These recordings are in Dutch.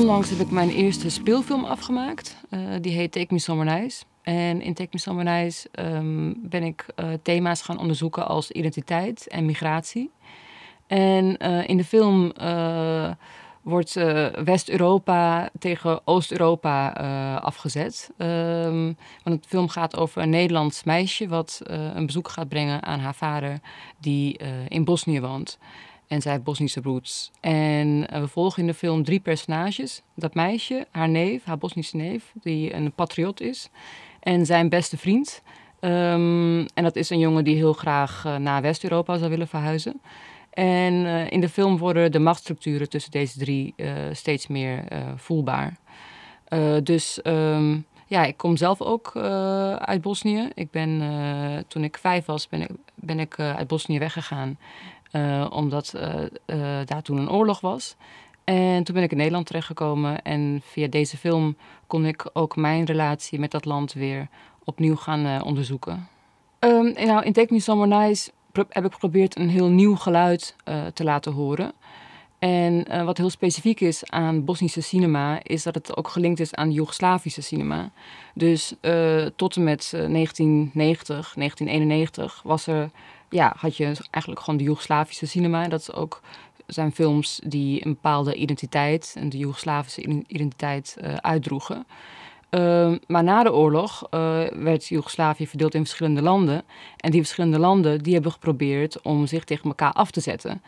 onlangs heb ik mijn eerste speelfilm afgemaakt. Eh, die heet Take Me Somewhere Nice. En in Take Me Somewhere Nice ehm, ben ik eh, thema's gaan onderzoeken als identiteit en migratie. En eh, in de film wordt West-Europa tegen Oost-Europa afgezet. Um, want het film gaat over een Nederlands meisje wat een bezoek gaat brengen aan haar vader die in Bosnië woont. En zij heeft Bosnische roots. En eh, we volgen in de film drie personages. Dat meisje, haar neef, haar Bosnische neef, die een patriot is. En zijn beste vriend. Ehm, en dat is een jongen die heel graag eh, naar West-Europa zou willen verhuizen. En eh, in de film worden de machtsstructuren tussen deze drie steeds meer voelbaar. dus ehm, ja, ik kom zelf ook uit Bosnië. Ik ben, toen ik vijf was, ben ik, ben ik uit Bosnië weggegaan. Eh, omdat eh, eh, daar toen een oorlog was. En toen ben ik in Nederland terechtgekomen en via deze film kon ik ook mijn relatie met dat land weer opnieuw gaan onderzoeken. Um, nou, in Take Me Somewhere Nice heb ik geprobeerd een heel nieuw geluid te laten horen. En wat heel specifiek is aan Bosnische cinema, is dat het ook gelinkt is aan Joegoslavische cinema. Dus tot en met 1990, 1991 was er ja, had je eigenlijk gewoon de Joegoslavische cinema. Dat is ook, zijn films die een bepaalde identiteit, en de Joegoslavische identiteit, eh, uitdroegen. Ehm, maar na de oorlog uh, werd Joegoslavië verdeeld in verschillende landen. En die verschillende landen die hebben geprobeerd om zich tegen elkaar af te zetten.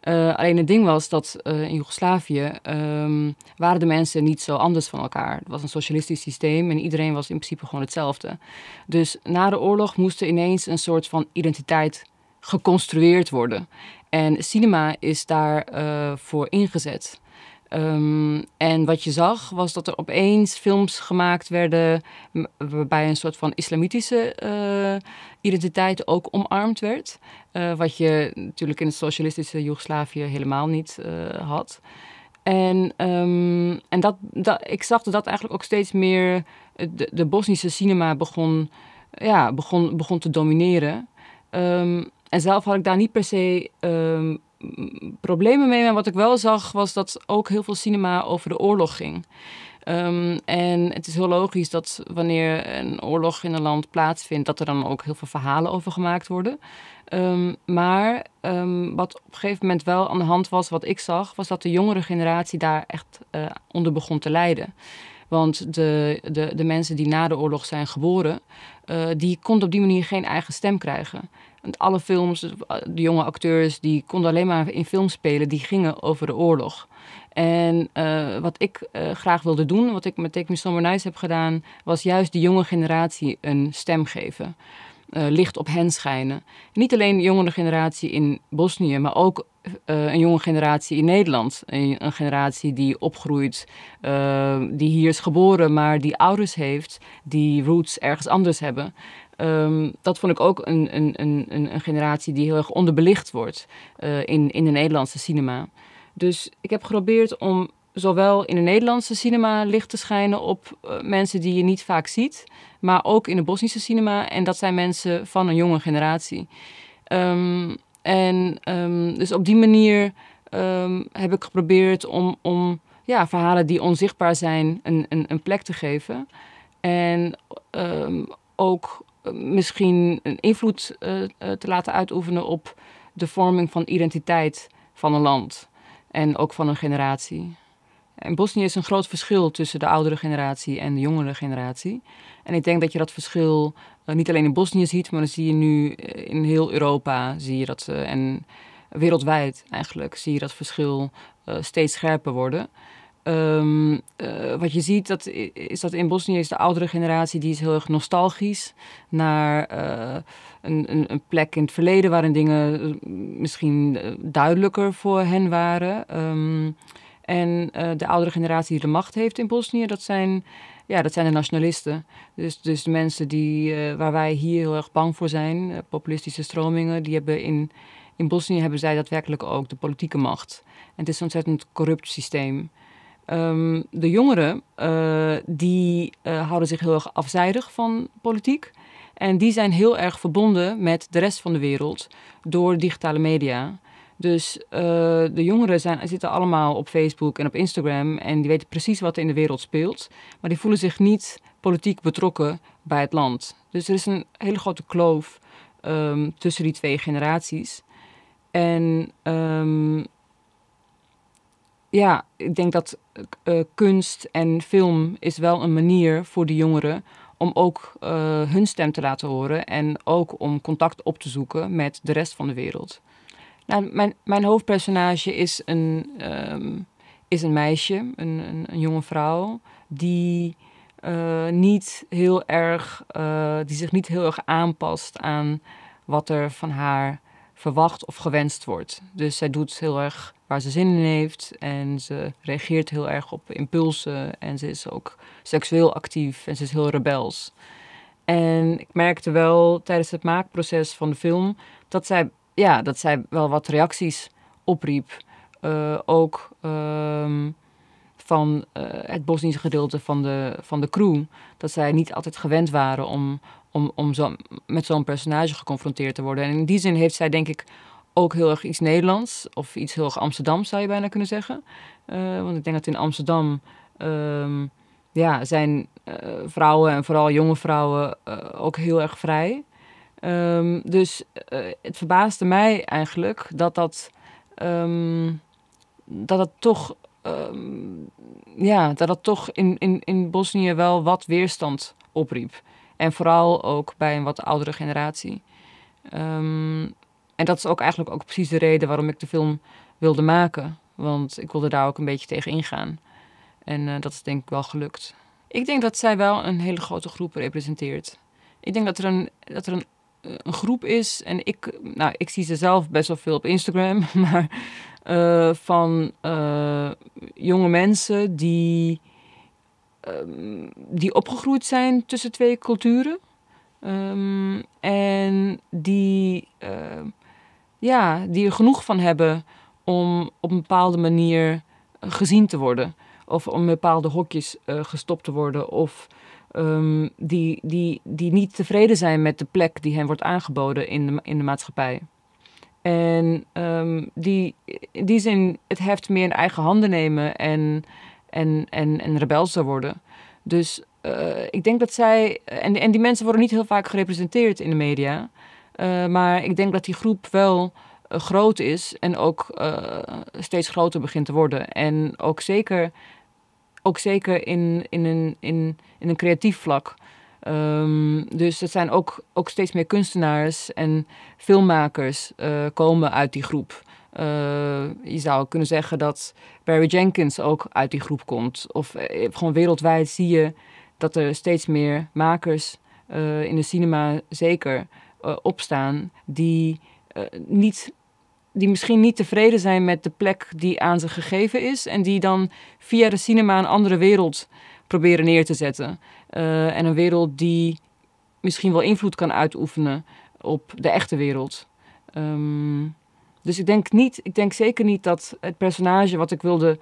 Eh, alleen het ding was dat eh, in Joegoslavië um, waren de mensen niet zo anders van elkaar. Het was een socialistisch systeem en iedereen was in principe gewoon hetzelfde. Dus na de oorlog moest er ineens een soort van identiteit geconstrueerd worden. En cinema is daarvoor voor ingezet. Ehm, en wat je zag was dat er opeens films gemaakt werden waarbij een soort van islamitische eh, identiteit ook omarmd werd. Eh, wat je natuurlijk in het socialistische Joegoslavië helemaal niet eh, had. En, ehm, en dat, dat, ik zag dat dat eigenlijk ook steeds meer de, de Bosnische cinema begon, ja, begon, begon te domineren. Ehm, en zelf had ik daar niet per se um, problemen mee. Maar wat ik wel zag was dat ook heel veel cinema over de oorlog ging. Ehm, en het is heel logisch dat wanneer een oorlog in een land plaatsvindt, dat er dan ook heel veel verhalen over gemaakt worden. Ehm, maar ehm, wat op een gegeven moment wel aan de hand was, wat ik zag, was dat de jongere generatie daar echt eh, onder begon te lijden. Want de, de, de mensen die na de oorlog zijn geboren, eh, die konden op die manier geen eigen stem krijgen. alle films, eh, de jonge acteurs, die konden alleen maar in films spelen, die gingen over de oorlog. En eh, wat ik graag wilde doen, wat ik met Take Me Somewhere Nice heb gedaan, was juist de jonge generatie een stem geven uh, licht op hen schijnen. Niet alleen de jongere generatie in Bosnië, maar ook eh, een jonge generatie in Nederland. Een, generatie die opgroeit, eh, die hier is geboren, maar die ouders heeft, die roots ergens anders hebben. Ehm, dat vond ik ook een, een, een, een generatie die heel erg onderbelicht wordt in, in de Nederlandse cinema. Dus ik heb geprobeerd om zowel in de Nederlandse cinema licht te schijnen op eh, mensen die je niet vaak ziet, maar ook in de Bosnische cinema. En dat zijn mensen van een jonge generatie. Ehm, en ehm, dus op die manier ehm, heb ik geprobeerd om, om ja, verhalen die onzichtbaar zijn een, een, een plek te geven. En ook eh, misschien een invloed eh, te laten uitoefenen op de vorming van identiteit van een land en ook van een generatie in Bosnië is een groot verschil tussen de oudere generatie en de jongere generatie. En ik denk dat je dat verschil eh, niet alleen in Bosnië ziet, maar dat zie je nu eh, in heel Europa. Zie je dat, eh, en wereldwijd eigenlijk zie je dat verschil steeds scherper worden. Ehm, wat je ziet dat, is dat in Bosnië is de oudere generatie die is heel erg nostalgisch naar een, een, een, plek in het verleden waarin dingen misschien duidelijker voor hen waren. Ehm, en eh, de oudere generatie die de macht heeft in Bosnië, dat zijn, ja, dat zijn de nationalisten. Dus, dus de mensen die, eh, waar wij hier heel erg bang voor zijn, eh, populistische stromingen, die hebben in, in Bosnië hebben zij daadwerkelijk ook de politieke macht. En het is een ontzettend corrupt systeem. Ehm, de jongeren, die houden zich heel erg afzijdig van politiek. En die zijn heel erg verbonden met de rest van de wereld door digitale media. Dus eh, de jongeren zijn, zitten allemaal op Facebook en op Instagram en die weten precies wat er in de wereld speelt, maar die voelen zich niet politiek betrokken bij het land. Dus er is een hele grote kloof ehm, tussen die twee generaties. En ehm, ja, ik denk dat eh, kunst en film is wel een manier voor de jongeren om ook eh, hun stem te laten horen en ook om contact op te zoeken met de rest van de wereld. Nou, mijn, mijn hoofdpersonage is een, ehm, is een meisje, een, een, een jonge vrouw, die, eh, niet heel erg, eh, die zich niet heel erg aanpast aan wat er van haar verwacht of gewenst wordt. Dus zij doet heel erg waar ze zin in heeft en ze reageert heel erg op impulsen en ze is ook seksueel actief en ze is heel rebels. En ik merkte wel tijdens het maakproces van de film dat zij ja, dat zij wel wat reacties opriep. Eh, ook ehm, van eh, het Bosnische gedeelte van de, van de crew. Dat zij niet altijd gewend waren om, om, om zo, met zo'n personage geconfronteerd te worden. En in die zin heeft zij denk ik ook heel erg iets Nederlands. Of iets heel erg Amsterdam zou je bijna kunnen zeggen. Eh, want ik denk dat in Amsterdam... Um, ja, zijn vrouwen en vooral jonge vrouwen ook heel erg vrij. Ehm, dus eh, het verbaasde mij eigenlijk dat dat, ehm, dat, dat toch, ehm, ja, dat dat toch in, in, in Bosnië wel wat weerstand opriep. En vooral ook bij een wat oudere generatie. en dat is ook eigenlijk ook precies de reden waarom ik de film wilde maken. Want ik wilde daar ook een beetje tegen ingaan. En eh, dat is denk ik wel gelukt. Ik denk dat zij wel een hele grote groep representeert. Ik denk dat er een, dat er een eh, een groep is. En ik, nou, ik zie ze zelf best wel veel op Instagram. Maar eh, van eh, jonge mensen die, ehm, die opgegroeid zijn tussen twee culturen. Ehm, en die, ehm, ja, die er genoeg van hebben om op een bepaalde manier gezien te worden. Of om bepaalde hokjes gestopt te worden. Of Ehm, die, die, die niet tevreden zijn met de plek die hen wordt aangeboden in de, in de maatschappij. En ehm, die in die zin het heft meer in eigen handen nemen en, en, en, en rebels worden. Dus eh, ik denk dat zij. En, en die mensen worden niet heel vaak gerepresenteerd in de media. Eh, maar ik denk dat die groep wel eh, groot is en ook steeds groter begint te worden. En ook zeker ook zeker in, in, een, in, in een creatief vlak. Ehm, dus er zijn ook, ook steeds meer kunstenaars en filmmakers uh, komen uit die groep. Uh, je zou kunnen zeggen dat Barry Jenkins ook uit die groep komt. Of eh, gewoon wereldwijd zie je dat er steeds meer makers in de cinema zeker opstaan die niet die misschien niet tevreden zijn met de plek die aan ze gegeven is. En die dan via de cinema een andere wereld proberen neer te zetten. Eh, en een wereld die misschien wel invloed kan uitoefenen op de echte wereld. Ehm, dus ik denk, niet, ik denk zeker niet dat het personage wat ik wilde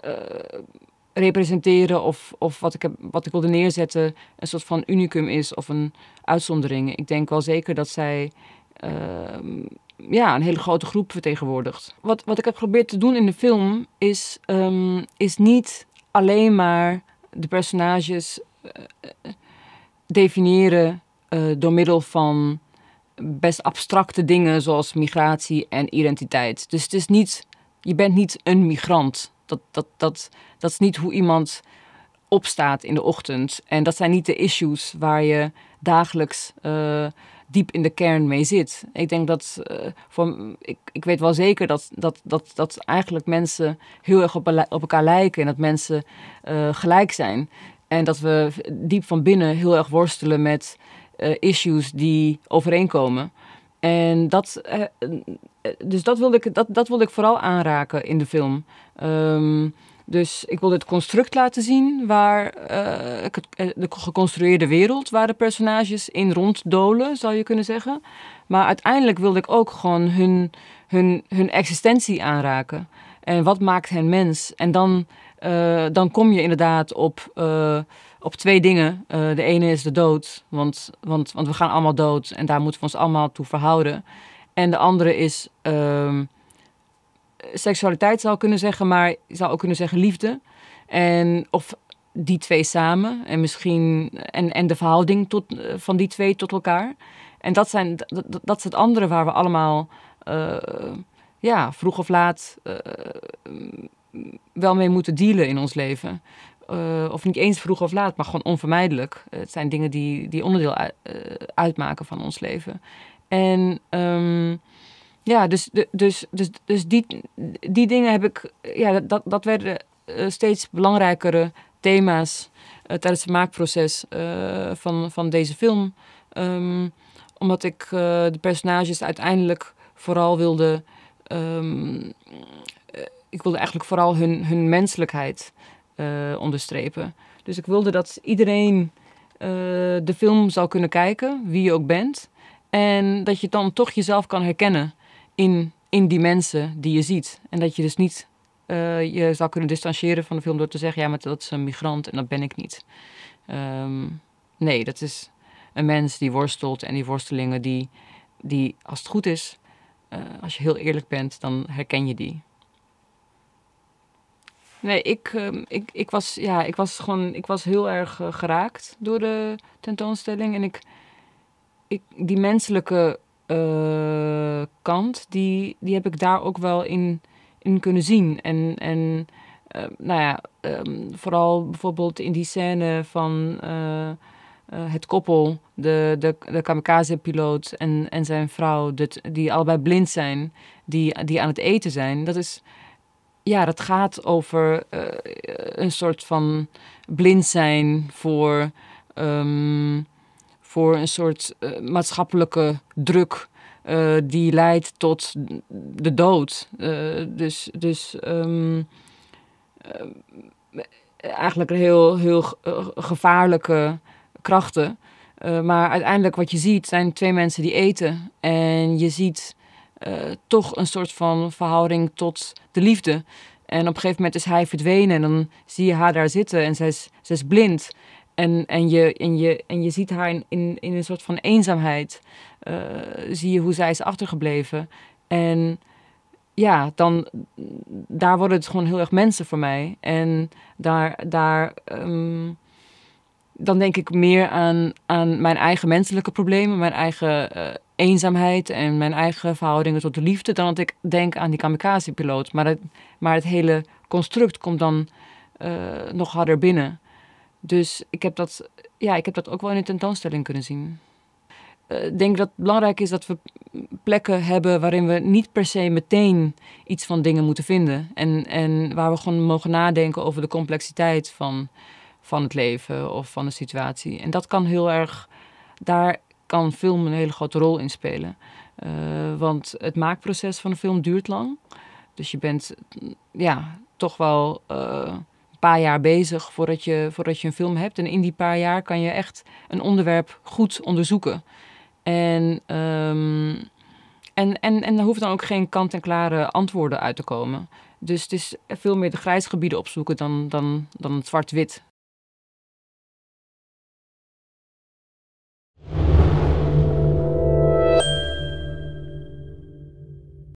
eh, representeren of, of wat, ik heb, wat ik wilde neerzetten een soort van unicum is of een uitzondering. Ik denk wel zeker dat zij Ehm, ja, een hele grote groep vertegenwoordigt. Wat, wat ik heb geprobeerd te doen in de film is, ehm, is niet alleen maar de personages eh, definiëren eh, door middel van best abstracte dingen zoals migratie en identiteit. Dus het is niet, je bent niet een migrant. Dat, dat, dat, dat is niet hoe iemand opstaat in de ochtend. En dat zijn niet de issues waar je dagelijks. Uh, diep in de kern mee zit. Ik denk dat, eh, voor, ik, ik weet wel zeker dat, dat, dat, dat eigenlijk mensen heel erg op, elkaar lijken en dat mensen eh, gelijk zijn. En dat we diep van binnen heel erg worstelen met eh, issues die overeenkomen. En dat, dus dat wilde, ik, dat, dat wilde ik vooral aanraken in de film. Ehm, dus ik wil dit construct laten zien waar eh, eh, de geconstrueerde wereld, waar de personages in ronddolen, zou je kunnen zeggen. Maar uiteindelijk wilde ik ook gewoon hun, hun, hun existentie aanraken. En wat maakt hen mens? En dan, eh, dan kom je inderdaad op, op twee dingen. de ene is de dood, want, want, want we gaan allemaal dood en daar moeten we ons allemaal toe verhouden. En de andere is ehm, seksualiteit zou kunnen zeggen, maar je zou ook kunnen zeggen liefde. En of die twee samen en misschien en, en de verhouding tot, eh, van die twee tot elkaar. En dat, zijn, dat, dat is het andere waar we allemaal eh, ja, vroeg of laat eh, wel mee moeten dealen in ons leven. of niet eens vroeg of laat, maar gewoon onvermijdelijk. het zijn dingen die, die onderdeel uitmaken van ons leven. En um, ja, dus, dus, dus, dus die, die dingen heb ik. Ja, dat, dat werden eh, steeds belangrijkere thema's eh, tijdens het maakproces eh, van, van deze film. Ehm, omdat ik de personages uiteindelijk vooral wilde. Ehm, ik wilde eigenlijk vooral hun, hun menselijkheid onderstrepen. Dus ik wilde dat iedereen de film zou kunnen kijken, wie je ook bent. En dat je dan toch jezelf kan herkennen in, in die mensen die je ziet. En dat je dus niet eh, je zou kunnen distancieren van de film door te zeggen: ja, maar dat is een migrant en dat ben ik niet. Ehm, nee, dat is een mens die worstelt en die worstelingen die, die als het goed is, eh, als je heel eerlijk bent, dan herken je die. Nee, ik, ehm, ik, ik, was, ja, ik was gewoon ik was heel erg eh, geraakt door de tentoonstelling. En ik, ik, die menselijke eh, kant, die, die heb ik daar ook wel in, in kunnen zien. En, en eh, nou ja, ehm, vooral bijvoorbeeld in die scène van eh, het koppel, de, de, de kamikaze-piloot en, en zijn vrouw, dit, die allebei blind zijn, die, die aan het eten zijn. Dat is ja, dat gaat over een soort van blind zijn voor ehm, voor een soort eh, maatschappelijke druk eh, die leidt tot de dood. Eh, dus dus ehm, eigenlijk heel, heel gevaarlijke krachten. maar uiteindelijk wat je ziet zijn twee mensen die eten. En je ziet toch een soort van verhouding tot de liefde. En op een gegeven moment is hij verdwenen en dan zie je haar daar zitten en zij is, zij is blind. En, en, je, en, je, en je ziet haar in, in, in een soort van eenzaamheid. Eh, zie je hoe zij is achtergebleven. En ja, dan, daar worden het gewoon heel erg mensen voor mij. En daar, daar ehm, dan denk ik meer aan, aan mijn eigen menselijke problemen, mijn eigen eh, eenzaamheid en mijn eigen verhoudingen tot de liefde, dan dat ik denk aan die kamikaze-piloot. Maar het, maar het hele construct komt dan eh, nog harder binnen. Dus ik heb dat, ja, ik heb dat ook wel in een tentoonstelling kunnen zien. Eh, ik denk dat het belangrijk is dat we plekken hebben waarin we niet per se meteen iets van dingen moeten vinden. En, en waar we gewoon mogen nadenken over de complexiteit van, van het leven of van de situatie. En dat kan heel erg, daar kan film een hele grote rol in spelen. Eh, want het maakproces van een film duurt lang. Dus je bent ja, toch wel. Eh, paar jaar bezig voordat je, voordat je een film hebt. En in die paar jaar kan je echt een onderwerp goed onderzoeken. En, um, en, en, er hoeft dan ook geen kant-en-klare antwoorden uit te komen. Dus het is veel meer de grijsgebieden opzoeken dan, dan, dan het zwart-wit